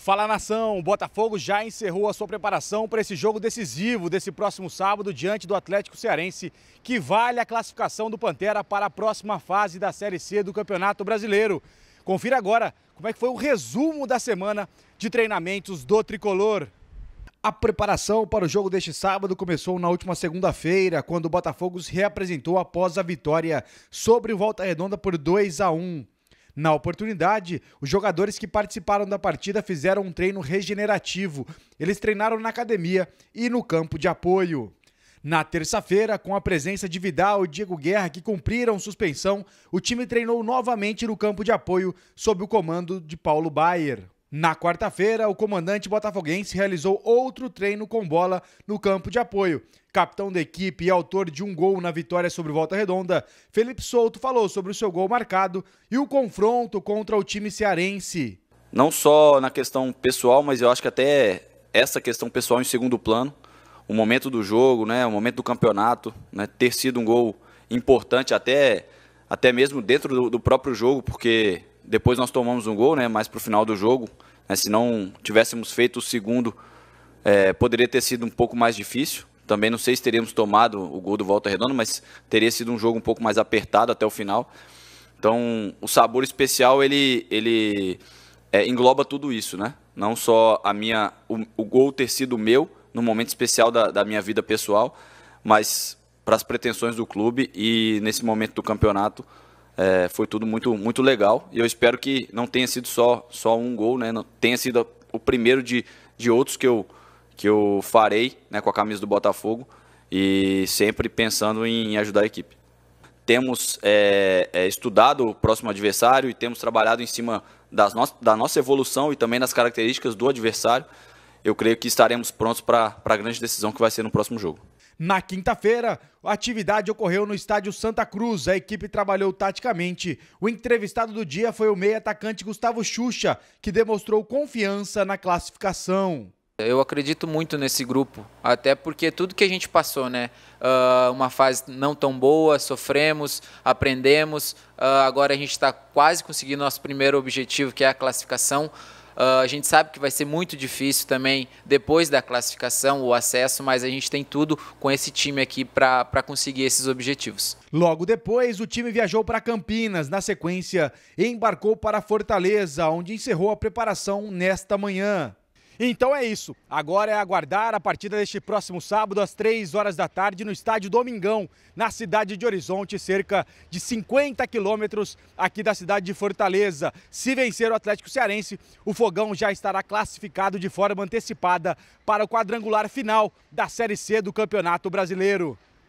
Fala nação, o Botafogo já encerrou a sua preparação para esse jogo decisivo desse próximo sábado diante do Atlético Cearense, que vale a classificação do Pantera para a próxima fase da Série C do Campeonato Brasileiro. Confira agora como é que foi o resumo da semana de treinamentos do tricolor. A preparação para o jogo deste sábado começou na última segunda-feira, quando o Botafogo se reapresentou após a vitória sobre o Volta Redonda por 2 a 1. Na oportunidade, os jogadores que participaram da partida fizeram um treino regenerativo. Eles treinaram na academia e no campo de apoio. Na terça-feira, com a presença de Vidal e Diego Guerra, que cumpriram suspensão, o time treinou novamente no campo de apoio sob o comando de Paulo Baier. Na quarta-feira, o comandante botafoguense realizou outro treino com bola no campo de apoio. Capitão da equipe e autor de um gol na vitória sobre Volta Redonda, Felipe Souto falou sobre o seu gol marcado e o confronto contra o time cearense. Não só na questão pessoal, mas eu acho que até essa questão pessoal em segundo plano, o momento do jogo, né, o momento do campeonato, né, ter sido um gol importante até até mesmo dentro do, do próprio jogo, porque depois nós tomamos um gol, né? Mas para o final do jogo, né, se não tivéssemos feito o segundo, é, poderia ter sido um pouco mais difícil. Também não sei se teríamos tomado o gol do Volta Redonda, mas teria sido um jogo um pouco mais apertado até o final. Então, o sabor especial ele, ele é, engloba tudo isso, né? Não só a minha, o, o gol ter sido meu no momento especial da, da minha vida pessoal, mas para as pretensões do clube e nesse momento do campeonato é, foi tudo muito, muito legal e eu espero que não tenha sido só, só um gol, né? Não, tenha sido o primeiro de, de outros que eu, que eu farei né, com a camisa do Botafogo e sempre pensando em ajudar a equipe. Temos é, é, estudado o próximo adversário e temos trabalhado em cima das no da nossa evolução e também das características do adversário. Eu creio que estaremos prontos para a grande decisão que vai ser no próximo jogo. Na quinta-feira, a atividade ocorreu no estádio Santa Cruz. A equipe trabalhou taticamente. O entrevistado do dia foi o meia atacante Gustavo Xuxa, que demonstrou confiança na classificação. Eu acredito muito nesse grupo, até porque tudo que a gente passou, né? Uh, uma fase não tão boa, sofremos, aprendemos, uh, agora a gente está quase conseguindo nosso primeiro objetivo, que é a classificação. Uh, a gente sabe que vai ser muito difícil também, depois da classificação, o acesso, mas a gente tem tudo com esse time aqui para conseguir esses objetivos. Logo depois, o time viajou para Campinas, na sequência, embarcou para Fortaleza, onde encerrou a preparação nesta manhã. Então é isso. Agora é aguardar a partida deste próximo sábado, às 3 horas da tarde, no estádio Domingão, na cidade de Horizonte, cerca de 50 quilômetros aqui da cidade de Fortaleza. Se vencer o Atlético Cearense, o Fogão já estará classificado de forma antecipada para o quadrangular final da Série C do Campeonato Brasileiro.